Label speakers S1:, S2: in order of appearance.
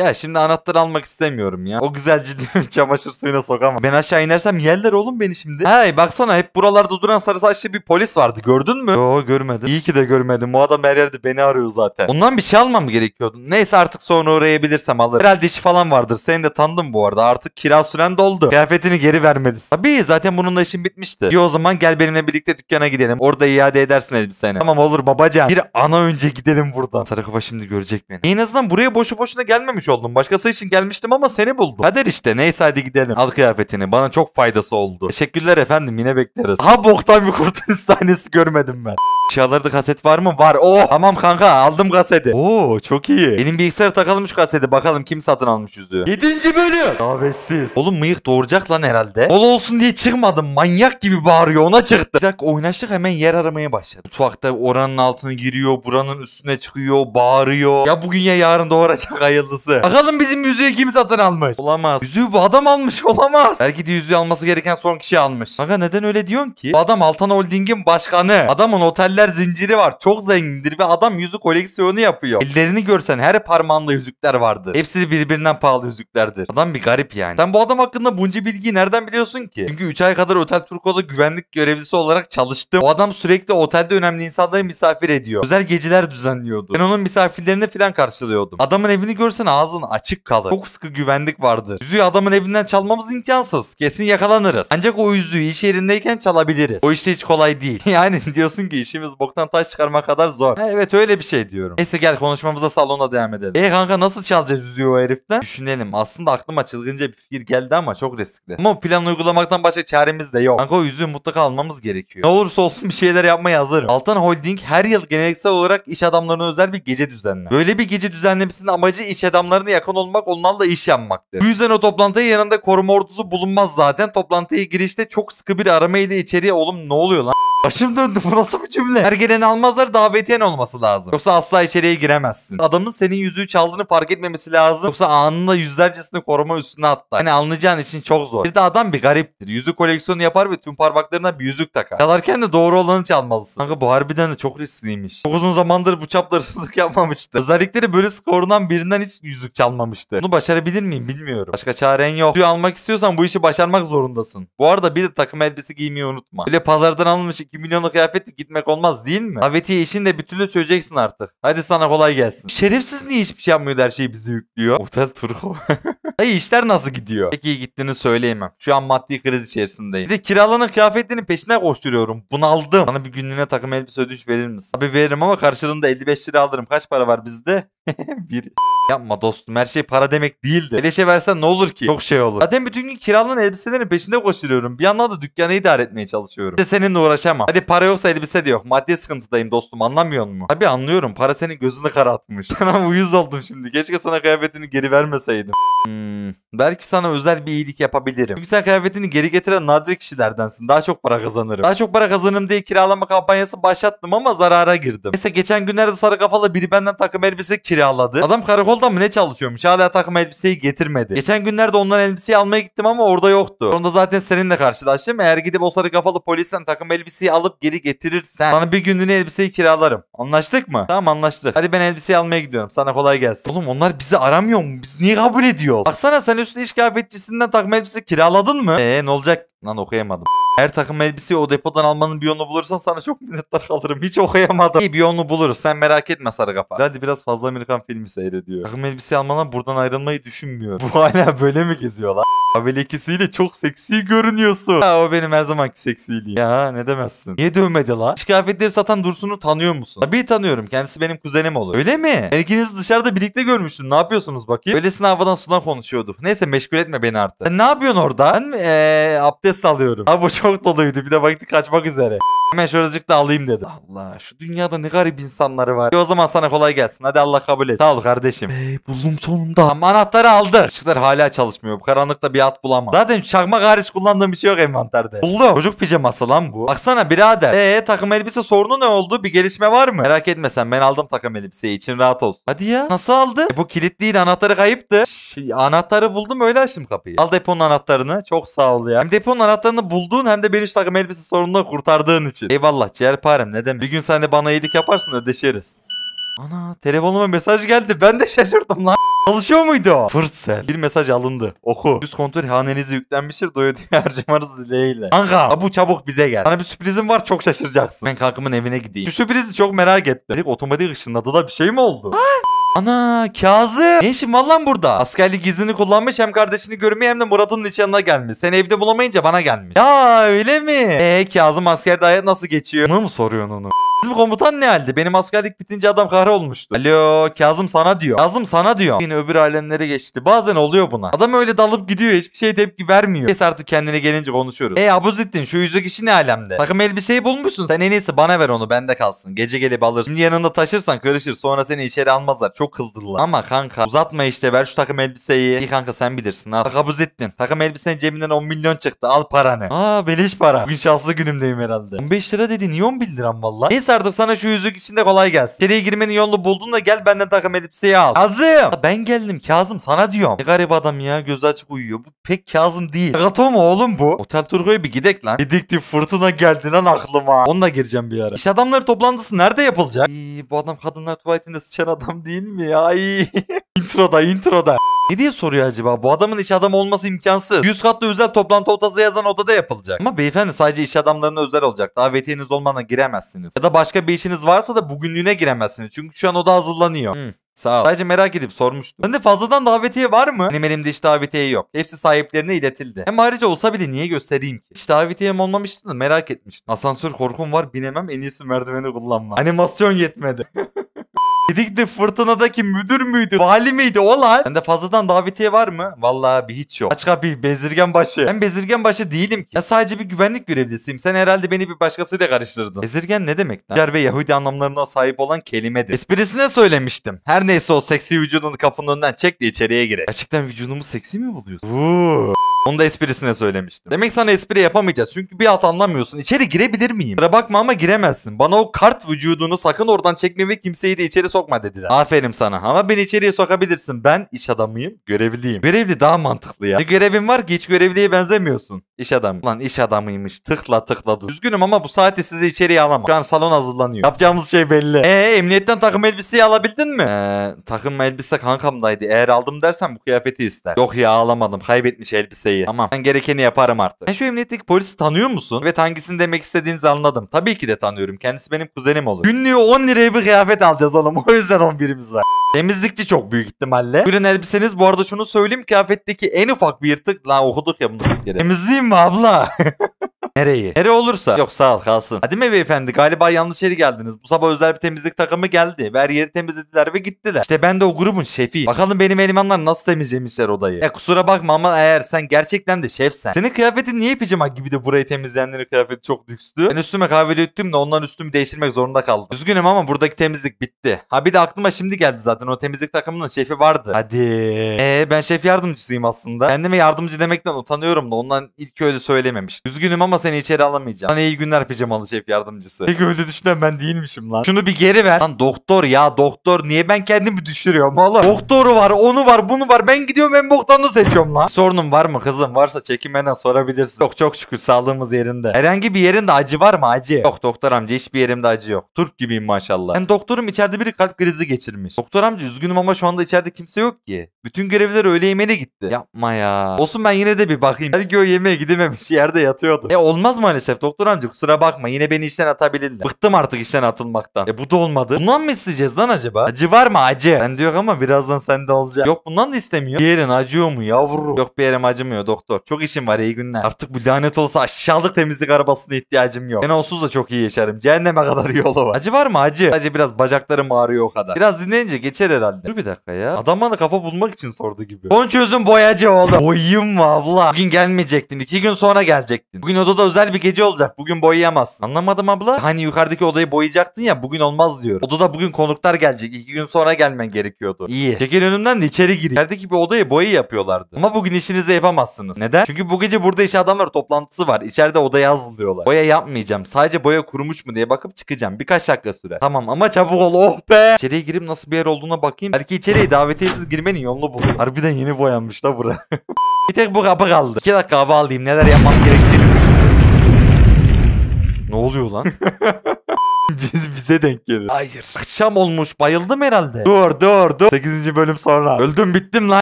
S1: Ya şimdi anahtar almak istemiyorum ya. O güzel ciddi çamaşır suyuna sokamam. Ben aşağı inersem yerler oğlum beni şimdi. Hey baksana hep buralarda duran sarı saçlı bir polis vardı gördün mü? Yo görmedim. İyi ki de görmedim. Bu adam her yerde beni arıyor zaten. Ondan bir şey almam gerekiyordu. Neyse artık sonra uğrayabilirsem alırım. Herhalde işi falan vardır. Seni de tanıdım bu arada. Artık kira süren doldu. Kıyafetini geri vermelisin. Tabii zaten bununla işim bitmişti. İyi o zaman gel benimle birlikte dükkana gidelim. Orada iade edersin elbiseni. Tamam olur babacan. Bir ana önce gidelim buradan. Sarı kafa şimdi görecek beni. En azından buraya boşu boşuna gelmemiş oldum. Başkası için gelmiştim ama seni buldum. Kader işte neyse hadi gidelim. Al kıyafetini bana çok faydası oldu. Teşekkürler efendim yine bekleriz. Ha boktan bir kurtuluş sahnesi görmedim ben. Çağlar'da kaset var mı? Var. Oo oh! tamam kanka aldım kaseti. Oo çok iyi. Benim bilgisayara takalım şu kaseti bakalım kim satın almış yüzüğü. 7. bölüm. Davetsiz. Oğlum mıyık doğuracak lan herhalde. Ol olsun diye çıkmadım. Manyak gibi bağırıyor ona çıktı. Bir dakika oynaştık hemen yer aramaya başladı. Mutfakta oranın altına giriyor buranın üstüne çıkıyor bağırıyor. Ya bugün ya yarın doğuracak hayırlısı. Bakalım bizim yüzüğü kim satın almış? Olamaz. Yüzüğü bu adam almış olamaz. Belki de yüzüğü alması gereken son kişi almış. Kanka neden öyle diyorsun ki? Bu adam Altan Holding'in başkanı. Adamın oteller zinciri var. Çok zengindir ve adam yüzük koleksiyonu yapıyor. Ellerini görsen her parmağında yüzükler vardı. Hepsi birbirinden pahalı yüzüklerdir. Adam bir garip yani. Sen bu adam hakkında bunca bilgiyi nereden biliyorsun ki? Çünkü 3 ay kadar Otel Turko'da güvenlik görevlisi olarak çalıştım. O adam sürekli otelde önemli insanları misafir ediyor. Özel geceler düzenliyordu. Ben onun misafirlerini falan karşılıyordum. Adamın evini görsen ağzın açık kalır. Çok sıkı güvenlik vardır. Yüzüğü adamın evinden çalmamız imkansız. Kesin yakalanırız. Ancak o yüzüğü iş yerindeyken çalabiliriz. O işte hiç kolay değil. yani diyorsun ki işimiz boktan taş çıkarma kadar zor. Ha, evet öyle bir şey diyorum. Neyse gel konuşmamıza salona devam edelim. E kanka nasıl çalacağız yüzüğü o heriften? Düşünelim. Aslında aklıma çılgınca bir fikir geldi ama çok riskli. Ama plan uygulamaktan başka çaremiz de yok. Kanka o yüzüğü mutlaka almamız gerekiyor. Ne olursa olsun bir şeyler yapmaya hazırım. Altan Holding her yıl geleneksel olarak iş adamlarına özel bir gece düzenler. Böyle bir gece düzenlemesinin amacı iş adamlarına adamlarına yakın olmak onlarla iş yapmaktır. Bu yüzden o toplantıya yanında koruma ordusu bulunmaz zaten. Toplantıya girişte çok sıkı bir arama ile içeriye oğlum ne oluyor lan? Başım döndü bu nasıl bir cümle? Her geleni almazlar davetiyen olması lazım. Yoksa asla içeriye giremezsin. Adamın senin yüzüğü çaldığını fark etmemesi lazım. Yoksa anında yüzlercesini koruma üstüne atlar. Hani anlayacağın için çok zor. Bir de adam bir gariptir. Yüzük koleksiyonu yapar ve tüm parmaklarına bir yüzük takar. Çalarken de doğru olanı çalmalısın. Kanka bu harbiden de çok riskliymiş. Çok uzun zamandır bu çapla yapmamıştı. Özellikleri böyle skorunan birinden hiç yüzük yüzük çalmamıştı. Bunu başarabilir miyim bilmiyorum. Başka çaren yok. Yüzüğü almak istiyorsan bu işi başarmak zorundasın. Bu arada bir de takım elbise giymeyi unutma. Bile pazardan alınmış 2 milyonluk kıyafetle gitmek olmaz değil mi? Davetiye işini de bir türlü çözeceksin artık. Hadi sana kolay gelsin. Şerefsiz niye hiçbir şey yapmıyor her şeyi bize yüklüyor? Otel Turko. Dayı işler nasıl gidiyor? Pek gittiğini söyleyemem. Şu an maddi kriz içerisindeyim. Bir de kiralanan kıyafetlerin peşine koşturuyorum. Bunaldım. Bana bir günlüğüne takım elbise ödünç verir misin? Abi veririm ama karşılığında 55 lira alırım. Kaç para var bizde? bir yapma dostum her şey para demek değildi de. Eleşe versen ne olur ki? Çok şey olur. Zaten bütün gün kiralan elbiselerin peşinde koşuyorum. Bir yandan da dükkanı idare etmeye çalışıyorum. İşte seninle uğraşamam. Hadi para yoksa elbise de yok. Maddi sıkıntıdayım dostum anlamıyor musun? Tabi anlıyorum. Para senin gözünü karartmış. Sana uyuz oldum şimdi. Keşke sana kıyafetini geri vermeseydim. Hmm, belki sana özel bir iyilik yapabilirim. Çünkü sen kıyafetini geri getiren nadir kişilerdensin. Daha çok para kazanırım. Daha çok para kazanırım diye kiralama kampanyası başlattım ama zarara girdim. Mesela geçen günlerde sarı kafalı biri benden takım elbise kiraladı kiraladı. Adam karakolda mı ne çalışıyormuş? Hala takım elbiseyi getirmedi. Geçen günlerde ondan elbiseyi almaya gittim ama orada yoktu. Onda zaten seninle karşılaştım. Eğer gidip o sarı kafalı polisten takım elbiseyi alıp geri getirirsen sana bir günlüğüne elbiseyi kiralarım. Anlaştık mı? Tamam anlaştık. Hadi ben elbiseyi almaya gidiyorum. Sana kolay gelsin. Oğlum onlar bizi aramıyor mu? Biz niye kabul ediyor? Baksana sen üstüne iş kıyafetçisinden takım elbise kiraladın mı? Eee ne olacak? Lan okuyamadım. Her takım elbiseyi o depodan almanın bir yolunu bulursan sana çok minnettar kalırım. Hiç okuyamadım. İyi bir yolunu buluruz. Sen merak etme sarı kafa. Hadi biraz fazla Amerikan filmi seyrediyor. Takım elbise almadan buradan ayrılmayı düşünmüyor. Bu hala böyle mi geziyor lan? Abel ikisiyle çok seksi görünüyorsun. Ya o benim her zamanki seksiliğim. Ya ne demezsin. Niye dövmedi la? Dış kıyafetleri satan Dursun'u tanıyor musun? Tabii tanıyorum. Kendisi benim kuzenim olur. Öyle mi? Ben ikinizi dışarıda birlikte görmüştüm. Ne yapıyorsunuz bakayım? Öylesine havadan sudan konuşuyorduk. Neyse meşgul etme beni artık. Sen ne yapıyorsun orada? Ben ee, abdest alıyorum. Abi bu çok doluydu. Bir de baktı kaçmak üzere. Hemen şuracık da alayım dedim. Allah şu dünyada ne garip insanları var. E o zaman sana kolay gelsin. Hadi Allah kabul et. Sağ ol kardeşim. Hey buldum sonunda. Tam anahtarı aldık. Işıklar hala çalışmıyor. Bu karanlıkta bir fiyat bulamam. Zaten çakmak hariç kullandığım bir şey yok envanterde. Buldum. Çocuk pijaması lan bu. Baksana birader. Eee takım elbise sorunu ne oldu? Bir gelişme var mı? Merak etme sen ben aldım takım elbiseyi için rahat ol. Hadi ya. Nasıl aldın? E, bu kilit değil anahtarı kayıptı. Şş, anahtarı buldum öyle açtım kapıyı. Al deponun anahtarını. Çok sağ ol ya. Hem deponun anahtarını bulduğun hem de beni şu takım elbise sorunundan kurtardığın için. Eyvallah ciğerparem ne demek. Bir gün sen de bana iyilik yaparsın ödeşeriz. Ana telefonuma mesaj geldi. Ben de şaşırdım lan. Çalışıyor muydu o? Fırsel. Bir mesaj alındı. Oku. Düz kontrol Hanenizi yüklenmiştir. Doyu diye harcamanız dileğiyle. Kanka bu çabuk bize gel. Sana bir sürprizim var çok şaşıracaksın. Ben kankımın evine gideyim. Şu sürprizi çok merak ettim. Direkt otomatik ışınladı da bir şey mi oldu? Ha? Ana Kazım. Ne işin var lan burada? Askerlik gizlini kullanmış hem kardeşini görmeye hem de Murat'ın nişanına gelmiş. Seni evde bulamayınca bana gelmiş. Ya öyle mi? Eee Kazım askerde hayat nasıl geçiyor? Bunu mu soruyorsun onu? Bu komutan ne halde? Benim askerlik bitince adam kahre olmuştu. Alo Kazım sana diyor. Kazım sana diyor. Yine öbür alemlere geçti. Bazen oluyor buna. Adam öyle dalıp gidiyor. Hiçbir şey tepki vermiyor. Kes artık kendine gelince konuşuyoruz. E Abuzittin şu yüzük işi ne alemde? Takım elbiseyi bulmuşsun. Sen en iyisi bana ver onu bende kalsın. Gece gelip alır. Şimdi yanında taşırsan karışır. Sonra seni içeri almazlar. Çok kıldırlar. Ama kanka uzatma işte ver şu takım elbiseyi. İyi kanka sen bilirsin. Al. Abuzittin. Takım elbisenin cebinden 10 milyon çıktı. Al paranı. Aa beleş para. Bugün şanslı günümdeyim herhalde. 15 lira dedi. Niye 11 liram valla? Neyse artık sana şu yüzük içinde kolay gelsin. İçeriye girmenin yolunu buldun da gel benden takım elbiseyi al. Kazım. Ben geldim Kazım sana diyorum. Ne garip adam ya gözü açık uyuyor. Bu pek Kazım değil. Gato mu oğlum bu? Otel Turgo'ya bir gidek lan. Dedektif fırtına geldi lan aklıma. da gireceğim bir ara. İş adamları toplantısı nerede yapılacak? İyi, bu adam kadınlar tuvaletinde sıçan adam değil mi ya? İyi. introda introda. Ne diye soruyor acaba? Bu adamın iş adamı olması imkansız. 100 katlı özel toplantı odası yazan odada yapılacak. Ama beyefendi sadece iş adamlarına özel olacak. Davetiyeniz olmadan giremezsiniz. Ya da başka bir işiniz varsa da bugünlüğüne giremezsiniz. Çünkü şu an oda hazırlanıyor. Hmm. Sağ ol. Sadece merak edip sormuştum. Bende fazladan davetiye var mı? Benim elimde hiç davetiye yok. Hepsi sahiplerine iletildi. Hem ayrıca olsa bile niye göstereyim ki? Hiç davetiyem olmamıştı da merak etmiştim. Asansör korkum var binemem en iyisi merdiveni kullanma. Animasyon yetmedi. Gedikli fırtınadaki müdür müydü? Vali miydi o lan? Sende fazladan davetiye var mı? Vallahi bir hiç yok. Aç kapıyı bezirgen başı. Ben bezirgen başı değilim ki. Ya sadece bir güvenlik görevlisiyim. Sen herhalde beni bir başkasıyla karıştırdın. Bezirgen ne demek lan? Yer ve Yahudi anlamlarına sahip olan kelimedir. Esprisine söylemiştim. Her neyse o seksi vücudunu kapının önünden çek de içeriye gire. Gerçekten vücudumu seksi mi buluyorsun? Uuu. Onu da esprisine söylemiştim. Demek sana espri yapamayacağız. Çünkü bir at anlamıyorsun. İçeri girebilir miyim? Sıra bakma ama giremezsin. Bana o kart vücudunu sakın oradan çekme ve kimseyi de içeri sokma dediler. Aferin sana. Ama beni içeriye sokabilirsin. Ben iş adamıyım. Görevliyim. Görevli daha mantıklı ya. Ne görevin var ki hiç görevliye benzemiyorsun. İş adamı. Lan iş adamıymış. Tıkla tıkla dur. Üzgünüm ama bu saatte sizi içeriye alamam. Şu an salon hazırlanıyor. Yapacağımız şey belli. Eee emniyetten takım elbiseyi alabildin mi? Eee takım elbise kankamdaydı. Eğer aldım dersen bu kıyafeti ister. Yok ya alamadım. Kaybetmiş elbise liseyi. Tamam ben gerekeni yaparım artık. Sen şu emniyetteki polisi tanıyor musun? Evet hangisini demek istediğinizi anladım. Tabii ki de tanıyorum. Kendisi benim kuzenim olur. Günlüğü 10 liraya bir kıyafet alacağız oğlum. O yüzden 11'imiz var. Temizlikçi çok büyük ihtimalle. Bugün elbiseniz bu arada şunu söyleyeyim kıyafetteki en ufak bir yırtık. Lan okuduk ya bunu. Temizleyeyim mi abla? Nereyi? Nere olursa. Yok sağ ol kalsın. Hadi mi beyefendi galiba yanlış yeri geldiniz. Bu sabah özel bir temizlik takımı geldi. Ver yeri temizlediler ve gittiler. İşte ben de o grubun şefi. Bakalım benim elemanlar nasıl temizlemişler odayı. E kusura bakma ama eğer sen gerçekten de şefsen. Senin kıyafetin niye pijama gibi de burayı temizleyenlerin kıyafeti çok lükstü. Ben üstüme kahve döktüm de ondan üstümü değiştirmek zorunda kaldım. Üzgünüm ama buradaki temizlik bitti. Ha bir de aklıma şimdi geldi zaten o temizlik takımının şefi vardı. Hadi. Eee ben şef yardımcısıyım aslında. Kendime yardımcı demekten utanıyorum da ondan ilk öyle söylememiş. Üzgünüm ama seni içeri alamayacağım. Sana iyi günler pijamalı şef yardımcısı. Peki öyle düşünen ben değilmişim lan. Şunu bir geri ver. Lan doktor ya doktor niye ben kendimi düşürüyorum oğlum? Doktoru var onu var bunu var ben gidiyorum en boktanını seçiyorum lan. Sorunun var mı kızım varsa çekinmeden sorabilirsin. Yok çok şükür sağlığımız yerinde. Herhangi bir yerinde acı var mı acı? Yok doktor amca hiçbir yerimde acı yok. Türk gibiyim maşallah. Ben doktorum içeride biri kalp krizi geçirmiş. Doktor amca üzgünüm ama şu anda içeride kimse yok ki. Bütün görevler öğle yemeğine gitti. Yapma ya. Olsun ben yine de bir bakayım. Belki o yemeğe gidememiş yerde yatıyordu. E olmaz maalesef doktor amca kusura bakma yine beni işten atabilirler. Bıktım artık işten atılmaktan. E bu da olmadı. Bundan mı isteyeceğiz lan acaba? Acı var mı acı? Ben diyor ama birazdan sende olacak. Yok bundan da istemiyor. yerin acıyor mu yavru? Yok bir yerim acımıyor doktor. Çok işim var iyi günler. Artık bu lanet olsa aşağılık temizlik arabasına ihtiyacım yok. Ben onsuz da çok iyi yaşarım. Cehenneme kadar yolu var. Acı var mı acı? Acı biraz bacaklarım ağrıyor o kadar. Biraz dinlenince geçer herhalde. Dur bir dakika ya. Adam bana kafa bulmak için sordu gibi. Son çözüm boyacı oğlum. Boyum mı abla? Bugün gelmeyecektin. iki gün sonra gelecektin. Bugün odada da özel bir gece olacak. Bugün boyayamazsın. Anlamadım abla. Hani yukarıdaki odayı boyayacaktın ya bugün olmaz diyor. Odada bugün konuklar gelecek. İki gün sonra gelmen gerekiyordu. İyi. Çekil önümden de içeri gir. İçerideki bir odayı boyayı yapıyorlardı. Ama bugün işinizi yapamazsınız. Neden? Çünkü bu gece burada iş adamları toplantısı var. İçeride odaya hazırlıyorlar. Boya yapmayacağım. Sadece boya kurumuş mu diye bakıp çıkacağım. Birkaç dakika süre. Tamam ama çabuk ol. Oh be. İçeriye girip nasıl bir yer olduğuna bakayım. Belki içeriye davetiyesiz girmenin yolunu bul. Harbiden yeni boyanmış da bura. bir tek bu kapı kaldı. İki dakika hava alayım. Neler yapmam gerektiğini ne oluyor lan? Biz, bize denk geliyor. Hayır. Akşam olmuş bayıldım herhalde. Dur dur dur. 8. bölüm sonra. Öldüm bittim lan.